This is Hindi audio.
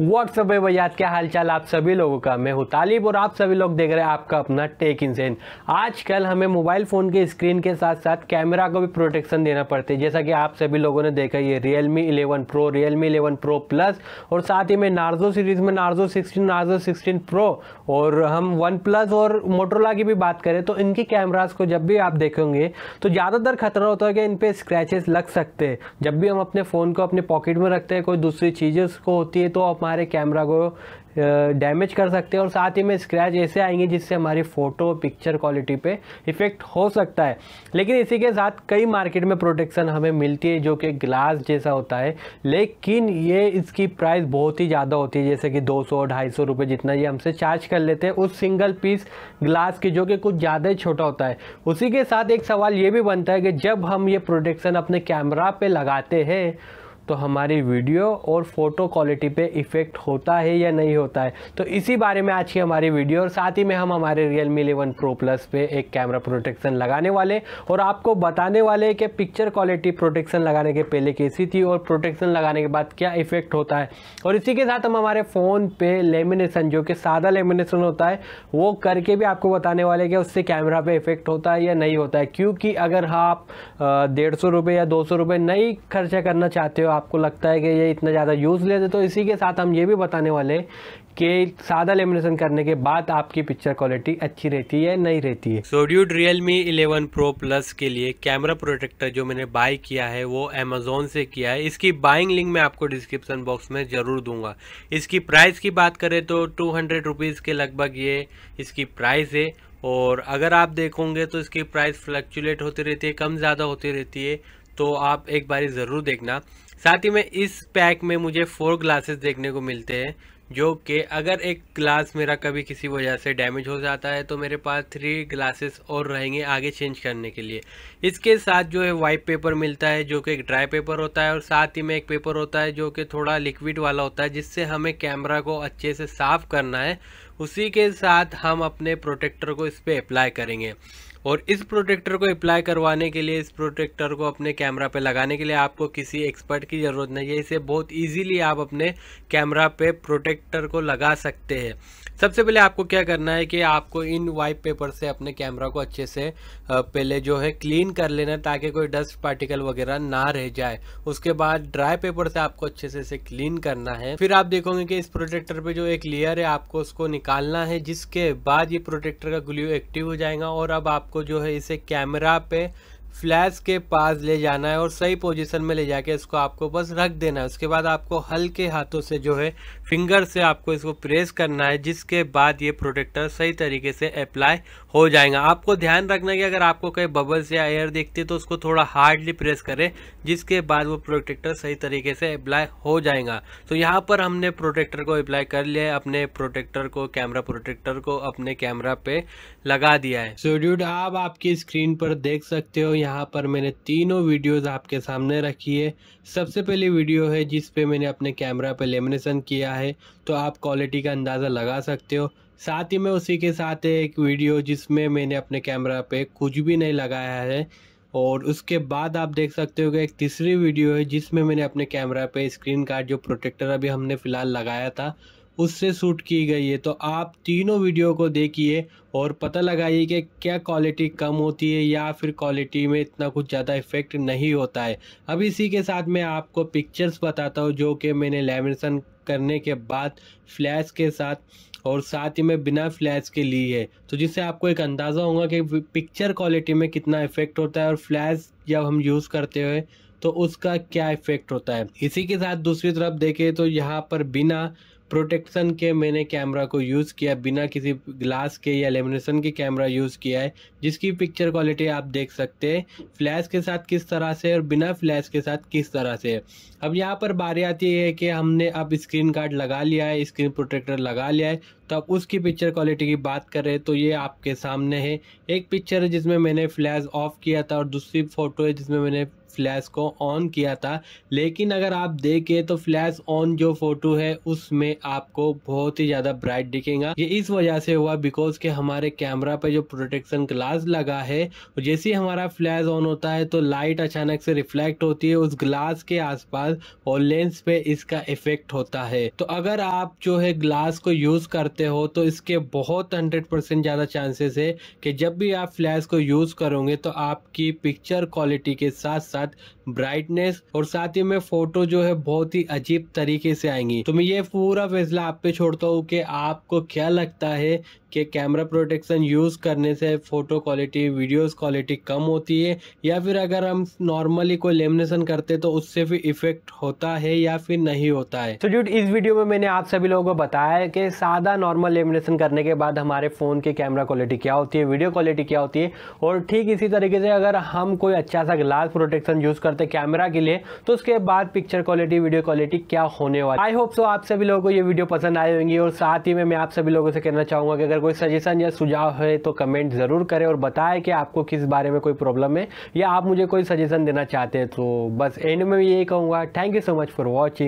व्हाट्सअप है भैया क्या हालचाल आप सभी लोगों का मैं हूँ तालिब और आप सभी लोग देख रहे हैं आपका अपना टेक इन आज आजकल हमें मोबाइल फ़ोन के स्क्रीन के साथ साथ कैमरा को भी प्रोटेक्शन देना पड़ता है जैसा कि आप सभी लोगों ने देखा ये Realme 11 Pro Realme 11 Pro Plus और साथ ही में नार्जो सीरीज़ में Narzo sixteen Narzo sixteen Pro और हम वन प्लस और मोटरोला की भी बात करें तो इनके कैमराज को जब भी आप देखेंगे तो ज़्यादातर खतरा होता है कि इन पर स्क्रैचेस लग सकते हैं जब भी हम अपने फ़ोन को अपने पॉकेट में रखते हैं कोई दूसरी चीज़ें उसको होती है तो हमारे कैमरा को डैमेज कर सकते हैं और साथ ही में स्क्रैच ऐसे आएंगे जिससे हमारी फ़ोटो पिक्चर क्वालिटी पे इफ़ेक्ट हो सकता है लेकिन इसी के साथ कई मार्केट में प्रोटेक्शन हमें मिलती है जो कि ग्लास जैसा होता है लेकिन ये इसकी प्राइस बहुत ही ज़्यादा होती है जैसे कि 200 सौ रुपये जितना ये हमसे चार्ज कर लेते हैं उस सिंगल पीस ग्लास की जो कि कुछ ज़्यादा ही छोटा होता है उसी के साथ एक सवाल ये भी बनता है कि जब हम ये प्रोटेक्शन अपने कैमरा पर लगाते हैं तो हमारी वीडियो और फ़ोटो क्वालिटी पे इफ़ेक्ट होता है या नहीं होता है तो इसी बारे में आज की हमारी वीडियो और साथ ही में हम हमारे Realme eleven Pro Plus पे एक कैमरा प्रोटेक्शन लगाने वाले और आपको बताने वाले कि पिक्चर क्वालिटी प्रोटेक्शन लगाने के पहले कैसी थी और प्रोटेक्शन लगाने के बाद क्या इफ़ेक्ट होता है और इसी के साथ हम हमारे फ़ोन पे लेमिनेसन जो कि सादा लेमिनेसन होता है वो करके भी आपको बताने वाले कि उससे कैमरा पे इफ़ेक्ट होता है या नहीं होता है क्योंकि अगर आप डेढ़ सौ या दो सौ नहीं खर्चा करना चाहते हो आपको लगता है कि ये इतना ज़्यादा यूज़लेस है तो इसी के साथ हम ये भी बताने वाले कि सादा लेमिनेशन करने के बाद आपकी पिक्चर क्वालिटी अच्छी रहती है नहीं रहती है सोड्यूड Realme eleven Pro Plus के लिए कैमरा प्रोटेक्टर जो मैंने बाय किया है वो अमेजोन से किया है इसकी बाइंग लिंक मैं आपको डिस्क्रिप्शन बॉक्स में ज़रूर दूंगा इसकी प्राइस की बात करें तो टू हंड्रेड रुपीज़ के लगभग ये इसकी प्राइस है और अगर आप देखोगे तो इसकी प्राइस फ्लक्चुलेट होती रहती है कम ज़्यादा होती रहती है तो आप एक बार ज़रूर देखना साथ ही में इस पैक में मुझे फोर ग्लासेस देखने को मिलते हैं जो कि अगर एक ग्लास मेरा कभी किसी वजह से डैमेज हो जाता है तो मेरे पास थ्री ग्लासेस और रहेंगे आगे चेंज करने के लिए इसके साथ जो है वाइट पेपर मिलता है जो कि एक ड्राई पेपर होता है और साथ ही में एक पेपर होता है जो कि थोड़ा लिक्विड वाला होता है जिससे हमें कैमरा को अच्छे से साफ़ करना है उसी के साथ हम अपने प्रोटेक्टर को इस पर अप्लाई करेंगे और इस प्रोटेक्टर को अप्लाई करवाने के लिए इस प्रोटेक्टर को अपने कैमरा पे लगाने के लिए आपको किसी एक्सपर्ट की ज़रूरत नहीं है इसे बहुत इजीली आप अपने कैमरा पे प्रोटेक्टर को लगा सकते हैं सबसे पहले आपको क्या करना है कि आपको इन वाइट पेपर से अपने कैमरा को अच्छे से पहले जो है क्लीन कर लेना ताकि कोई डस्ट पार्टिकल वगैरह ना रह जाए उसके बाद ड्राई पेपर से आपको अच्छे से इसे क्लीन करना है फिर आप देखोगे कि इस प्रोटेक्टर पे जो एक लेयर है आपको उसको निकालना है जिसके बाद ये प्रोटेक्टर का ग्ल्यू एक्टिव हो जाएगा और अब आप आपको जो है इसे कैमरा पे फ्लैश के पास ले जाना है और सही पोजीशन में ले जाके इसको आपको बस रख देना है उसके बाद आपको हल्के हाथों से जो है फिंगर से आपको इसको प्रेस करना है जिसके बाद ये प्रोटेक्टर सही तरीके से अप्लाई हो जाएगा आपको ध्यान रखना कि अगर आपको कहीं बबल्स या एयर देखते है तो उसको थोड़ा हार्डली प्रेस करें जिसके बाद वो प्रोटेक्टर सही तरीके से अप्लाई हो जाएगा तो यहाँ पर हमने प्रोटेक्टर को अप्लाई कर लिया है अपने प्रोटेक्टर को कैमरा प्रोटेक्टर को अपने कैमरा पे लगा दिया है सो so, ड्यूड आप आपकी स्क्रीन पर देख सकते हो यहाँ यहाँ पर मैंने तीनों वीडियोस आपके सामने रखी है सबसे पहली वीडियो है जिस पे मैंने अपने कैमरा पे लेमिनेशन किया है तो आप क्वालिटी का अंदाज़ा लगा सकते हो साथ ही में उसी के साथ एक वीडियो जिसमें मैंने अपने कैमरा पे कुछ भी नहीं लगाया है और उसके बाद आप देख सकते हो कि एक तीसरी वीडियो है जिसमें मैंने अपने कैमरा पे स्क्रीन कार्ड जो प्रोटेक्टर अभी हमने फ़िलहाल लगाया था उससे शूट की गई है तो आप तीनों वीडियो को देखिए और पता लगाइए कि क्या क्वालिटी कम होती है या फिर क्वालिटी में इतना कुछ ज़्यादा इफेक्ट नहीं होता है अब इसी के साथ मैं आपको पिक्चर्स बताता हूँ जो कि मैंने लेमिनेशन करने के बाद फ्लैश के साथ और साथ ही में बिना फ्लैश के ली है तो जिससे आपको एक अंदाज़ा होगा कि पिक्चर क्वालिटी में कितना इफेक्ट होता है और फ्लैश जब हम यूज़ करते हुए तो उसका क्या इफेक्ट होता है इसी के साथ दूसरी तरफ देखें तो यहाँ पर बिना प्रोटेक्शन के मैंने कैमरा को यूज़ किया बिना किसी ग्लास के या लेमिनेशन के कैमरा यूज़ किया है जिसकी पिक्चर क्वालिटी आप देख सकते हैं फ्लैश के साथ किस तरह से और बिना फ्लैश के साथ किस तरह से अब यहाँ पर बारी आती है कि हमने अब स्क्रीन गार्ड लगा लिया है स्क्रीन प्रोटेक्टर लगा लिया है तो आप उसकी पिक्चर क्वालिटी की बात करें तो ये आपके सामने है एक पिक्चर है जिसमें मैंने फ्लैश ऑफ किया था और दूसरी फ़ोटो है जिसमें मैंने फ्लैश को ऑन किया था लेकिन अगर आप देखें तो फ्लैश ऑन जो फोटो है उसमें आपको बहुत ही ज़्यादा ब्राइट दिखेगा ये इस वजह से हुआ बिकॉज के हमारे कैमरा पे जो प्रोटेक्शन ग्लास लगा है और जैसे ही हमारा फ्लैश ऑन होता है तो लाइट अचानक से रिफ्लेक्ट होती है उस ग्लास के आसपास और लेंस पे इसका इफेक्ट होता है तो अगर आप जो है ग्लास को यूज़ करते करते हो तो इसके बहुत हंड्रेड परसेंट ज़्यादा चांसेस है कि जब भी आप फ्लैश को यूज़ करोगे तो आपकी पिक्चर क्वालिटी के साथ साथ ब्राइटनेस और साथ ही में फोटो जो है बहुत ही अजीब तरीके से आएंगी तो मैं ये पूरा फैसला आप पे छोड़ता हूँ कि आपको क्या लगता है कि कैमरा प्रोटेक्शन यूज़ करने से फ़ोटो क्वालिटी वीडियोस क्वालिटी कम होती है या फिर अगर हम नॉर्मली कोई लेमिनेशन करते तो उससे भी इफेक्ट होता है या फिर नहीं होता है तो so, इस वीडियो में मैंने आप सभी लोगों को बताया कि सादा नॉर्मल लेमिनेशन करने के बाद हमारे फ़ोन की कैमरा क्वालिटी क्या होती है वीडियो क्वालिटी क्या होती है और ठीक इसी तरीके से अगर हम कोई अच्छा सा ग्लास प्रोटेक्शन यूज़ करते कैमरा के लिए तो उसके बाद पिक्चर क्वालिटी वीडियो क्वालिटी क्या होने वाली आई होप सो आप सभी लोगों को ये वीडियो पसंद आई होंगी और साथ ही में मैं आप सभी लोगों से कहना चाहूँगा कि अगर कोई सजेशन या सुझाव है तो कमेंट ज़रूर करें और बताएं कि आपको किस बारे में कोई प्रॉब्लम है या आप मुझे कोई सजेशन देना चाहते हैं तो बस एंड में ये कहूँगा thank you so much for watching